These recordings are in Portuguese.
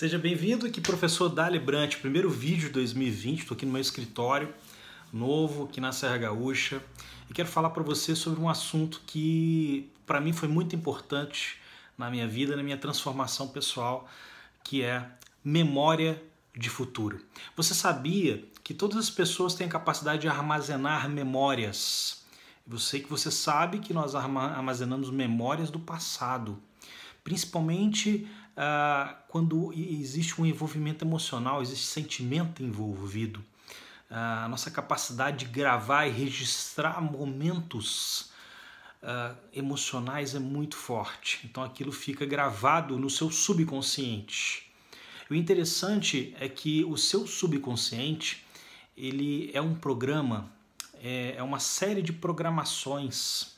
Seja bem-vindo aqui, professor Dali Brant, primeiro vídeo de 2020. Estou aqui no meu escritório novo, aqui na Serra Gaúcha, e quero falar para você sobre um assunto que para mim foi muito importante na minha vida, na minha transformação pessoal, que é memória de futuro. Você sabia que todas as pessoas têm a capacidade de armazenar memórias? Eu sei que você sabe que nós armazenamos memórias do passado principalmente uh, quando existe um envolvimento emocional, existe sentimento envolvido. Uh, a nossa capacidade de gravar e registrar momentos uh, emocionais é muito forte. Então aquilo fica gravado no seu subconsciente. O interessante é que o seu subconsciente ele é um programa, é, é uma série de programações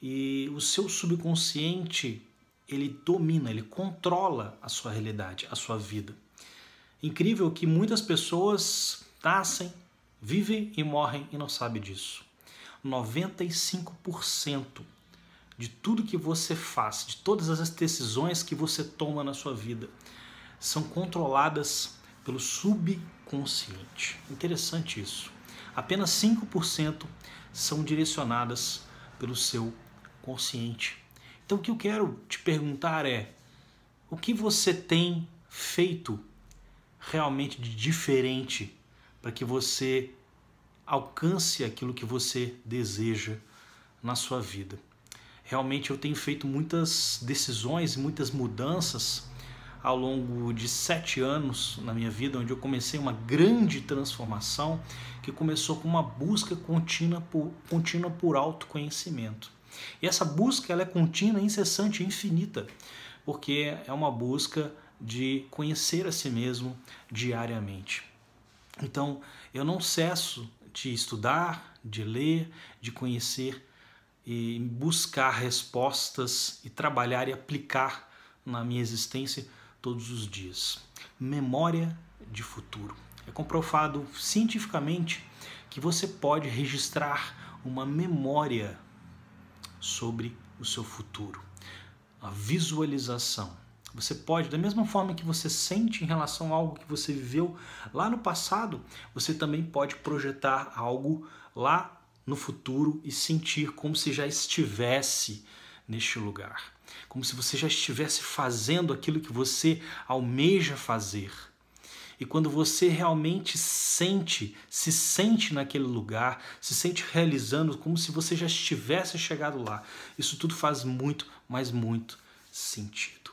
e o seu subconsciente ele domina, ele controla a sua realidade, a sua vida. Incrível que muitas pessoas nascem, vivem e morrem e não sabem disso. 95% de tudo que você faz, de todas as decisões que você toma na sua vida, são controladas pelo subconsciente. Interessante isso. Apenas 5% são direcionadas pelo seu consciente. Então o que eu quero te perguntar é: o que você tem feito realmente de diferente para que você alcance aquilo que você deseja na sua vida? Realmente eu tenho feito muitas decisões, muitas mudanças ao longo de sete anos na minha vida, onde eu comecei uma grande transformação que começou com uma busca contínua por, contínua por autoconhecimento. E essa busca ela é contínua, incessante, infinita, porque é uma busca de conhecer a si mesmo diariamente. Então, eu não cesso de estudar, de ler, de conhecer e buscar respostas e trabalhar e aplicar na minha existência todos os dias. Memória de futuro. É comprovado cientificamente que você pode registrar uma memória sobre o seu futuro. A visualização. Você pode, da mesma forma que você sente em relação a algo que você viveu lá no passado, você também pode projetar algo lá no futuro e sentir como se já estivesse neste lugar, como se você já estivesse fazendo aquilo que você almeja fazer e quando você realmente sente, se sente naquele lugar, se sente realizando como se você já estivesse chegado lá, isso tudo faz muito, mas muito sentido.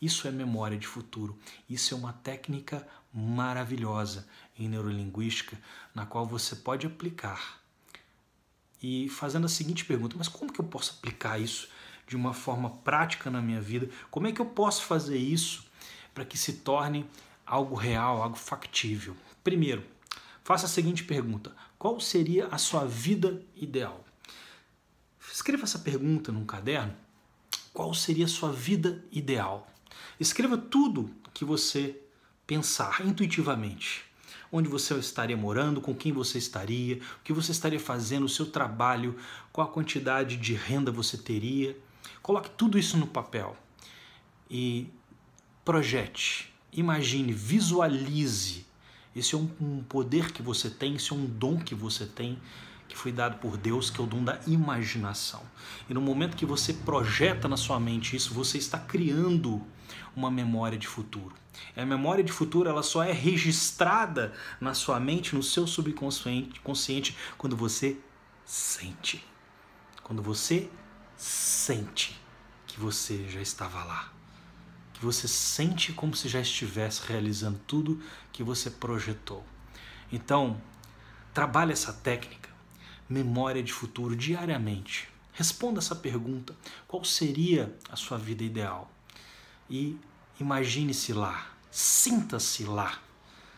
Isso é memória de futuro. Isso é uma técnica maravilhosa em neurolinguística, na qual você pode aplicar. E fazendo a seguinte pergunta: mas como que eu posso aplicar isso de uma forma prática na minha vida? Como é que eu posso fazer isso para que se torne algo real, algo factível. Primeiro, faça a seguinte pergunta: qual seria a sua vida ideal? Escreva essa pergunta num caderno. Qual seria a sua vida ideal? Escreva tudo que você pensar intuitivamente. Onde você estaria morando, com quem você estaria, o que você estaria fazendo, o seu trabalho, qual a quantidade de renda você teria. Coloque tudo isso no papel e projete imagine, visualize. Esse é um, um poder que você tem, esse é um dom que você tem, que foi dado por Deus, que é o dom da imaginação. E no momento que você projeta na sua mente isso, você está criando uma memória de futuro. E a memória de futuro ela só é registrada na sua mente, no seu subconsciente, consciente, quando você sente. Quando você sente que você já estava lá que você sente como se já estivesse realizando tudo que você projetou. Então, trabalhe essa técnica, memória de futuro diariamente. Responda essa pergunta: qual seria a sua vida ideal? E imagine-se lá, sinta-se lá.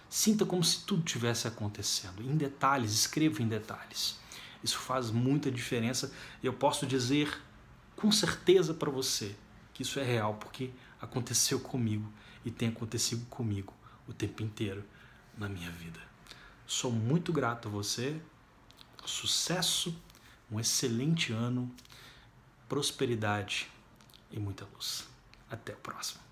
Sinta como se tudo tivesse acontecendo, em detalhes, escreva em detalhes. Isso faz muita diferença e eu posso dizer com certeza para você que isso é real, porque aconteceu comigo e tem acontecido comigo o tempo inteiro na minha vida. Sou muito grato a você. Sucesso, um excelente ano, prosperidade e muita luz. Até o próximo.